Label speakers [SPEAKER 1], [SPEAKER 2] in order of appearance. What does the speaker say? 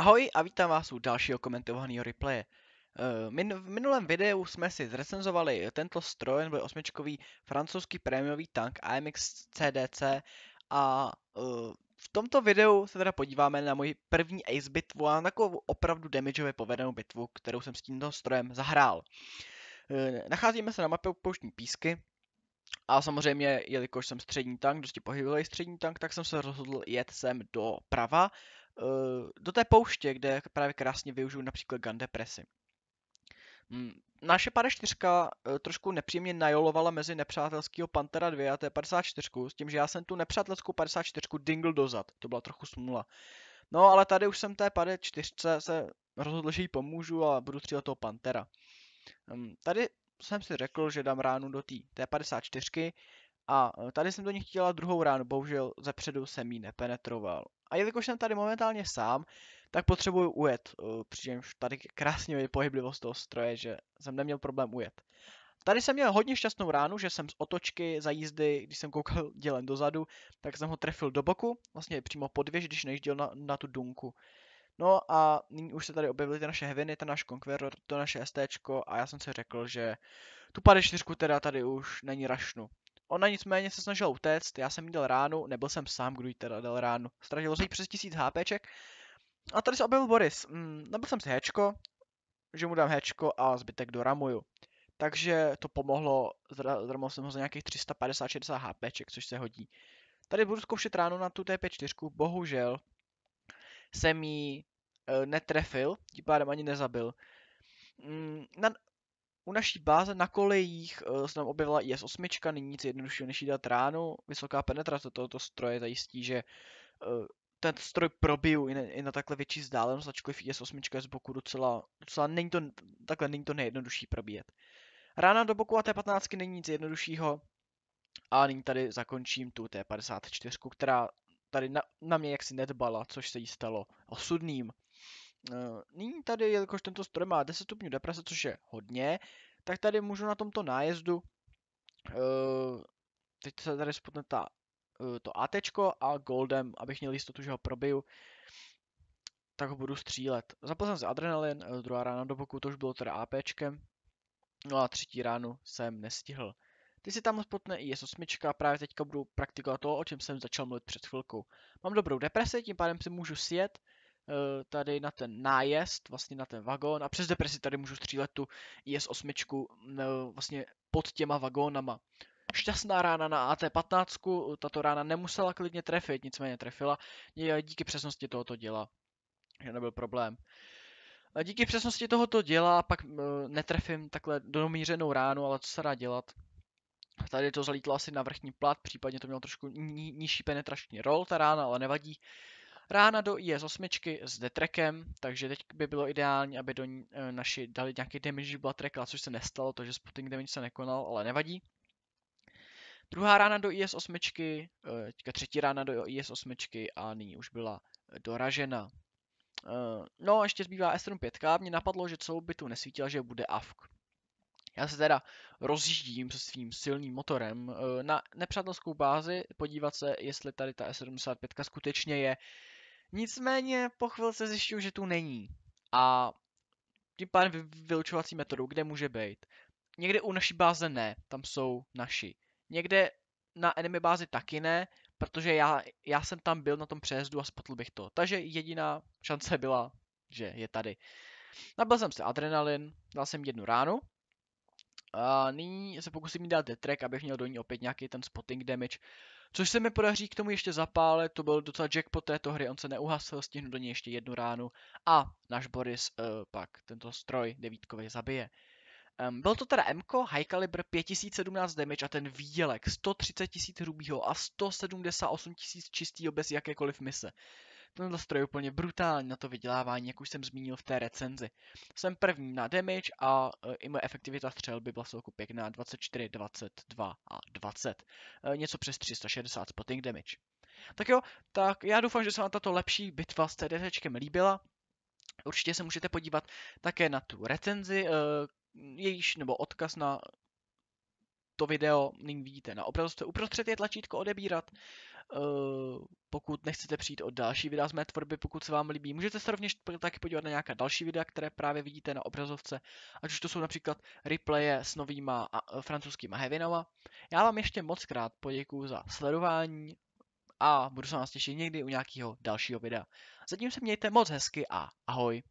[SPEAKER 1] Ahoj a vítám vás u dalšího komentovaného replaye. Eh, v minulém videu jsme si zrecenzovali tento stroj, byl osmičkový francouzský prémiový tank AMX CDC a eh, v tomto videu se teda podíváme na moji první ace bitvu a na takovou opravdu damageově povedenou bitvu, kterou jsem s tímto strojem zahrál. Eh, nacházíme se na mapě pouštní písky, a samozřejmě, jelikož jsem střední tank, dosti pohybový střední tank, tak jsem se rozhodl jet sem doprava Eh, do té pouště, kde právě krásně využiju například gun depresi. Mm, naše 54 eh, trošku nepříjemně najolovala mezi nepřátelskýho Pantera 2 a t 54, s tím, že já jsem tu nepřátelskou 54 dingl dozad. To byla trochu smůla. No, ale tady už jsem té 54 se rozhodl, že jí pomůžu a budu střílet toho Pantera. Mm, tady jsem si řekl, že dám ránu do té t 54 a eh, tady jsem do nich chtěla druhou ránu, bohužel zepředu jsem jí nepenetroval. A jelikož jsem tady momentálně sám, tak potřebuju ujet, eh, přičemž tady krásně je pohyblivost toho stroje, že jsem neměl problém ujet. Tady jsem měl hodně šťastnou ránu, že jsem z otočky za jízdy, když jsem koukal dělen dozadu, tak jsem ho trefil do boku, vlastně přímo pod věž, když nejížděl na, na tu dunku. No a nyní už se tady objevily ty naše heviny, ten náš Conqueror, to naše STčko a já jsem si řekl, že tu 54 teda tady už není rašnu. Ona nicméně se snažila utéct, já jsem jí dal ránu, nebyl jsem sám, kdo jí teda dal ránu. Ztratilo se jí přes tisíc HPček. A tady se objevil Boris. Mm, nabil jsem si hečko, že mu dám hečko a zbytek doramuju. Takže to pomohlo, zramoval jsem ho za nějakých 350-60 HPček, což se hodí. Tady budu zkoušet ránu na tu TP4, bohužel jsem jí e, netrefil, tím pádem ani nezabil. Mm, na, u naší báze na kolejích eh, se nám objevila IS-8, nyní nic jednoduššího než jí dát ránu. Vysoká penetrace tohoto stroje zajistí, že eh, ten stroj probiju i na, i na takhle větší vzdálenost, ačkoliv IS-8 je z boku docela, docela není to, takhle není to nejjednodušší probíjet. Rána do boku a T-15 není nic jednoduššího. A nyní tady zakončím tu T-54, která tady na, na mě jaksi nedbala, což se jí stalo osudným. Eh, nyní tady, jelikož tento stroj má 10 stupňů deprese, což je hodně, tak tady můžu na tomto nájezdu, eh, teď se tady spotne ta, eh, to AT a Goldem, abych měl jistotu, že ho probiju, tak ho budu střílet. Zapal jsem si adrenalin, druhá rána do boku, to už bylo teda AP, no a třetí ránu jsem nestihl. Ty si tam spotne i S8, právě teďka budu praktikovat to, o čem jsem začal mluvit před chvilkou. Mám dobrou depresi, tím pádem si můžu sjet, Eh, tady na ten nájezd, vlastně na ten vagón a přes depresi tady můžu střílet tu IS-8 eh, vlastně pod těma vagónama. Šťastná rána na AT-15, tato rána nemusela klidně trefit, nicméně trefila, eh, díky přesnosti tohoto děla, že nebyl problém. A díky přesnosti tohoto děla pak netrefím takhle domířenou ránu, ale co se dá dělat, Tady to zalítlo asi na vrchní plat, případně to mělo trošku ni- nižší penetrační rol ta rána, ale nevadí. Rána do IS-8 s detrekem, takže teď by bylo ideální, aby do ní eh, naši dali nějaký damage trekla, což se nestalo, takže spotting damage se nekonal, ale nevadí. Druhá rána do IS-8, eh, teďka třetí rána do IS-8 a nyní už byla eh, doražena. No, ještě zbývá s 5. Mě napadlo, že celou by tu nesvítila, že bude AFK. Já se teda rozjíždím se svým silným motorem na nepřátelskou bázi podívat se, jestli tady ta S75 skutečně je Nicméně po se zjišťuju, že tu není. A tím pádem vylučovací metodou, kde může být. Někde u naší báze ne, tam jsou naši. Někde na enemy bázi taky ne, protože já, já jsem tam byl na tom přejezdu a spotl bych to. Takže jediná šance byla, že je tady. Nabil jsem se adrenalin, dal jsem jednu ránu a nyní se pokusím dát detrek, abych měl do ní opět nějaký ten spotting damage. Což se mi podaří k tomu ještě zapálit, to byl docela jackpot této hry, on se neuhasil, stihnu do ní ještě jednu ránu a náš Boris uh, pak tento stroj devítkový zabije. Um, byl to teda Mko, high caliber 5017 damage a ten výdělek 130 000 hrubýho a 178 000 čistýho bez jakékoliv mise. Ten stroj je úplně brutální na to vydělávání, jak už jsem zmínil v té recenzi. Jsem první na damage a e, i moje efektivita střelby byla celku pěkná 24, 22 a 20. E, něco přes 360 spotting damage. Tak jo, tak já doufám, že se vám tato lepší bitva s CDT líbila. Určitě se můžete podívat také na tu recenzi, e, jejíž, nebo odkaz na to video nyní vidíte na obrazovce. Uprostřed je tlačítko odebírat. Eh, pokud nechcete přijít o další videa z mé tvorby, pokud se vám líbí, můžete se rovněž taky podívat na nějaká další videa, které právě vidíte na obrazovce, ať už to jsou například replaye s novýma a, eh, francouzskýma heavinama. Já vám ještě moc krát poděkuju za sledování a budu se vás těšit někdy u nějakého dalšího videa. Zatím se mějte moc hezky a ahoj.